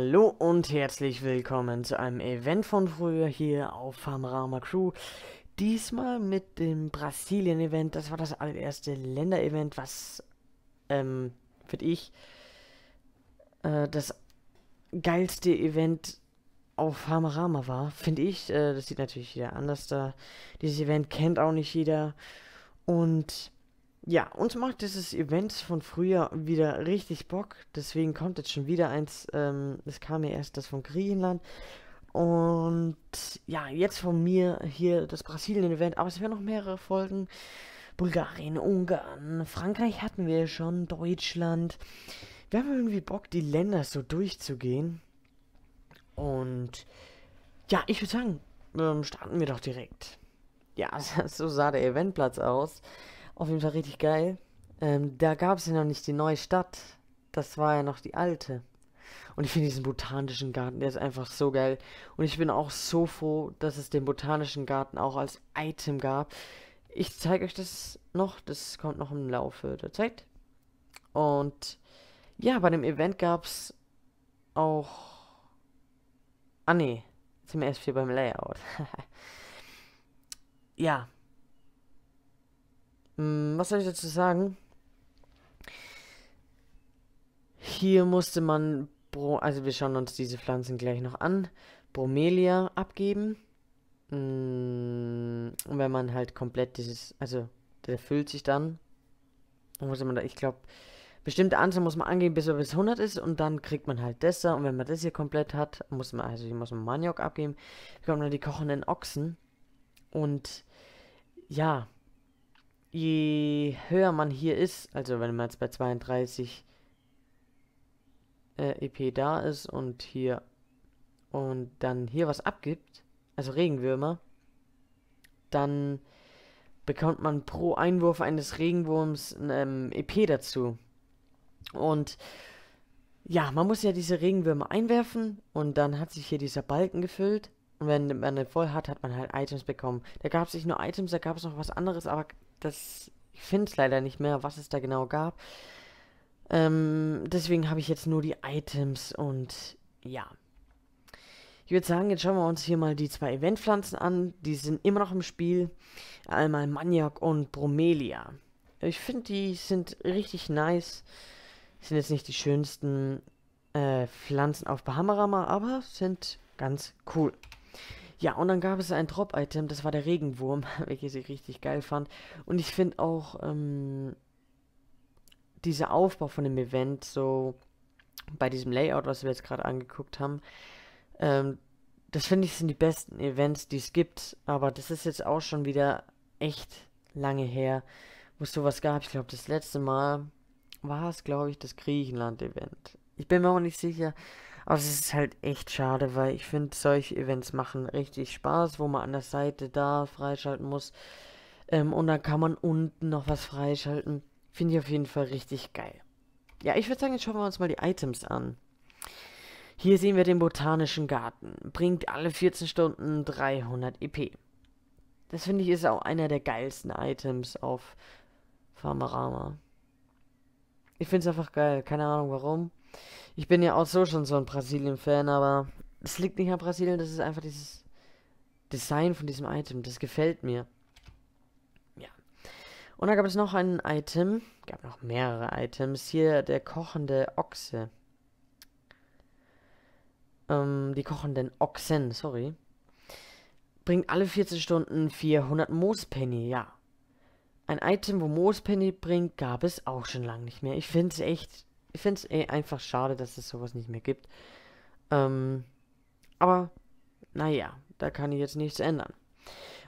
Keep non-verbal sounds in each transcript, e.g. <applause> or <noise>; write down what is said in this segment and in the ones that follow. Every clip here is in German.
Hallo und herzlich willkommen zu einem Event von früher hier auf Panorama Crew. Diesmal mit dem Brasilien-Event. Das war das allererste Länder-Event, was, ähm, finde ich, äh, das geilste Event auf Panorama war, finde ich. Äh, das sieht natürlich jeder anders da. Dieses Event kennt auch nicht jeder. Und ja, uns macht dieses Event von früher wieder richtig Bock. Deswegen kommt jetzt schon wieder eins. Ähm, es kam ja erst das von Griechenland. Und ja, jetzt von mir hier das Brasilien-Event. Aber es werden noch mehrere Folgen. Bulgarien, Ungarn, Frankreich hatten wir schon, Deutschland. Wir haben irgendwie Bock, die Länder so durchzugehen. Und ja, ich würde sagen, ähm, starten wir doch direkt. Ja, <laughs> so sah der Eventplatz aus. Auf jeden Fall richtig geil. Ähm, da gab es ja noch nicht die neue Stadt. Das war ja noch die alte. Und ich finde diesen botanischen Garten, der ist einfach so geil. Und ich bin auch so froh, dass es den botanischen Garten auch als Item gab. Ich zeige euch das noch. Das kommt noch im Laufe der Zeit. Und ja, bei dem Event gab es auch... Ah ne, zum ersten wir beim Layout. <laughs> ja, hm, was soll ich dazu sagen? Hier musste man, Bro also wir schauen uns diese Pflanzen gleich noch an, Bromelia abgeben. und hm, wenn man halt komplett dieses, also der füllt sich dann. muss man da, ich glaube, bestimmte Anzahl muss man angeben, bis er bis 100 ist und dann kriegt man halt das da. Und wenn man das hier komplett hat, muss man, also hier muss man Maniok abgeben, bekommt man die kochenden Ochsen. Und ja, je höher man hier ist, also wenn man jetzt bei 32 äh, EP da ist und hier und dann hier was abgibt, also Regenwürmer, dann bekommt man pro Einwurf eines Regenwurms ein ähm, EP dazu. Und ja, man muss ja diese Regenwürmer einwerfen und dann hat sich hier dieser Balken gefüllt. Und wenn man den voll hat, hat man halt Items bekommen. Da gab es nicht nur Items, da gab es noch was anderes, aber das, ich finde es leider nicht mehr, was es da genau gab. Ähm, deswegen habe ich jetzt nur die Items und ja. Ich würde sagen, jetzt schauen wir uns hier mal die zwei Eventpflanzen an. Die sind immer noch im Spiel. Einmal Maniac und Bromelia. Ich finde, die sind richtig nice. Sind jetzt nicht die schönsten äh, Pflanzen auf Bahamarama, aber sind ganz cool. Ja, und dann gab es ein Drop-Item, das war der Regenwurm, <laughs> welches ich richtig geil fand. Und ich finde auch ähm, dieser Aufbau von dem Event, so bei diesem Layout, was wir jetzt gerade angeguckt haben, ähm, das finde ich sind die besten Events, die es gibt. Aber das ist jetzt auch schon wieder echt lange her, wo es sowas gab. Ich glaube, das letzte Mal war es, glaube ich, das Griechenland-Event. Ich bin mir auch nicht sicher. Aber es ist halt echt schade, weil ich finde, solche Events machen richtig Spaß, wo man an der Seite da freischalten muss. Ähm, und dann kann man unten noch was freischalten. Finde ich auf jeden Fall richtig geil. Ja, ich würde sagen, jetzt schauen wir uns mal die Items an. Hier sehen wir den Botanischen Garten. Bringt alle 14 Stunden 300 EP. Das finde ich ist auch einer der geilsten Items auf Farmerama. Ich finde es einfach geil. Keine Ahnung warum. Ich bin ja auch so schon so ein Brasilien-Fan, aber es liegt nicht an Brasilien, das ist einfach dieses Design von diesem Item. Das gefällt mir. Ja. Und da gab es noch ein Item. Gab noch mehrere Items. Hier der kochende Ochse. Ähm, die kochenden Ochsen, sorry. Bringt alle 14 Stunden 400 Moospenny, ja. Ein Item, wo Moospenny bringt, gab es auch schon lange nicht mehr. Ich finde es echt ich finde es eh einfach schade, dass es sowas nicht mehr gibt. Ähm, aber naja, da kann ich jetzt nichts ändern.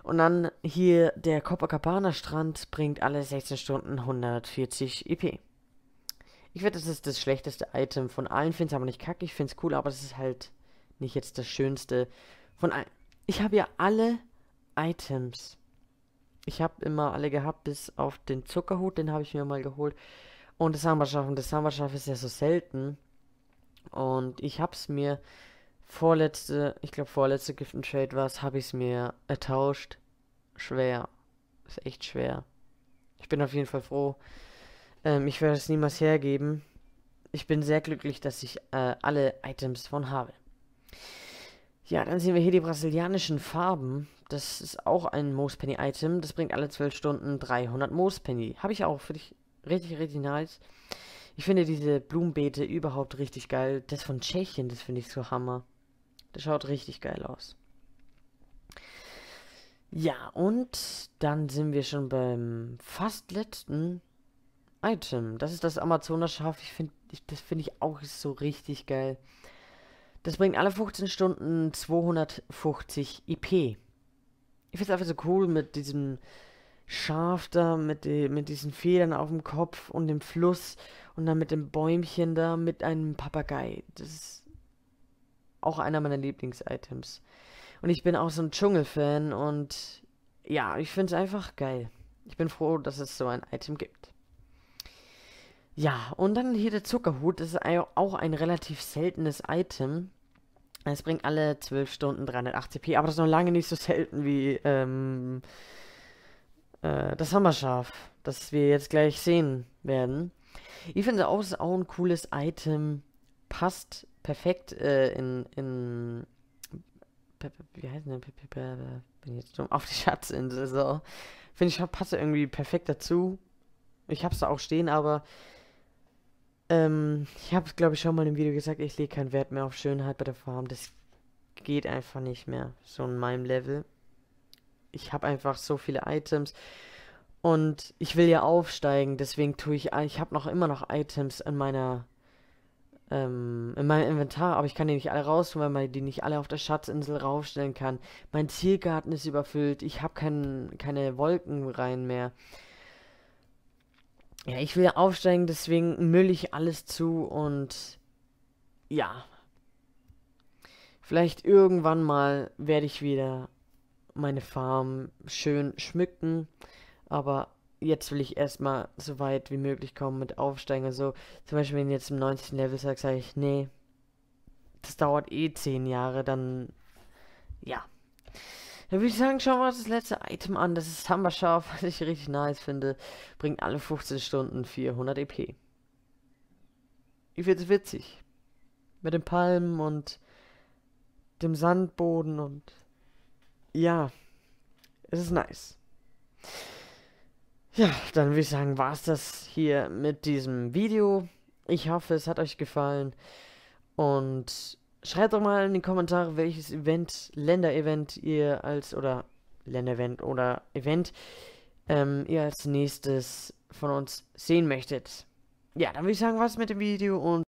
Und dann hier der Copacabana Strand bringt alle 16 Stunden 140 EP. Ich finde, das ist das schlechteste Item von allen. Finde es aber nicht kacke. Ich finde es cool, aber es ist halt nicht jetzt das schönste von allen. Ich habe ja alle Items. Ich habe immer alle gehabt, bis auf den Zuckerhut. Den habe ich mir mal geholt. Und das haben wir schaffen. Das haben wir schaffen ist ja so selten. Und ich habe es mir vorletzte, ich glaube vorletzte Gift and Trade war es, habe ich es mir ertauscht. Schwer. Ist echt schwer. Ich bin auf jeden Fall froh. Ähm, ich werde es niemals hergeben. Ich bin sehr glücklich, dass ich äh, alle Items davon habe. Ja, dann sehen wir hier die brasilianischen Farben. Das ist auch ein Moospenny-Item. Das bringt alle 12 Stunden 300 Moospenny. Habe ich auch für dich Richtig, richtig nice. Ich finde diese Blumenbeete überhaupt richtig geil. Das von Tschechien, das finde ich so Hammer. Das schaut richtig geil aus. Ja, und dann sind wir schon beim fast letzten Item. Das ist das Amazonas-Schaf. Ich das finde ich auch so richtig geil. Das bringt alle 15 Stunden 250 IP. Ich finde es einfach so cool mit diesem Schaf da mit, die, mit diesen Federn auf dem Kopf und dem Fluss und dann mit dem Bäumchen da mit einem Papagei. Das ist auch einer meiner Lieblingsitems. Und ich bin auch so ein Dschungelfan und ja, ich finde es einfach geil. Ich bin froh, dass es so ein Item gibt. Ja, und dann hier der Zuckerhut. Das ist auch ein relativ seltenes Item. Es bringt alle 12 Stunden 380p, aber das ist noch lange nicht so selten wie ähm, äh, das Hammerscharf, das wir jetzt gleich sehen werden. Ich finde es auch, ist auch ein cooles Item. Passt perfekt äh, in, in wie heißt denn? Bin jetzt dumm. Auf die Schatzinsel. So. Finde ich, passt irgendwie perfekt dazu. Ich habe es da auch stehen, aber ähm, ich es, glaube ich, schon mal im Video gesagt, ich lege keinen Wert mehr auf Schönheit bei der Farm. Das geht einfach nicht mehr. So in meinem Level ich habe einfach so viele Items. Und ich will ja aufsteigen, deswegen tue ich, ich habe noch immer noch Items in meiner, ähm, in meinem Inventar, aber ich kann die nicht alle raus, weil man die nicht alle auf der Schatzinsel raufstellen kann. Mein Zielgarten ist überfüllt, ich habe kein, keine Wolken rein mehr. Ja, ich will ja aufsteigen, deswegen müll ich alles zu und ja. Vielleicht irgendwann mal werde ich wieder meine Farm schön schmücken. Aber jetzt will ich erstmal so weit wie möglich kommen mit Aufsteigen. Also zum Beispiel, wenn ich jetzt im 19. Level sage, sage ich, nee, das dauert eh 10 Jahre, dann ja. Dann würde ich sagen, schauen wir uns das letzte Item an. Das ist Hammerscharf, <laughs> was ich richtig nice finde. Bringt alle 15 Stunden 400 EP. Ich finde es witzig. Mit den Palmen und dem Sandboden und ja, es ist nice. Ja, dann würde ich sagen, war es das hier mit diesem Video. Ich hoffe, es hat euch gefallen. Und schreibt doch mal in die Kommentare, welches Event, Länderevent ihr als, oder Länderevent oder Event, ähm, ihr als nächstes von uns sehen möchtet. Ja, dann würde ich sagen, was mit dem Video und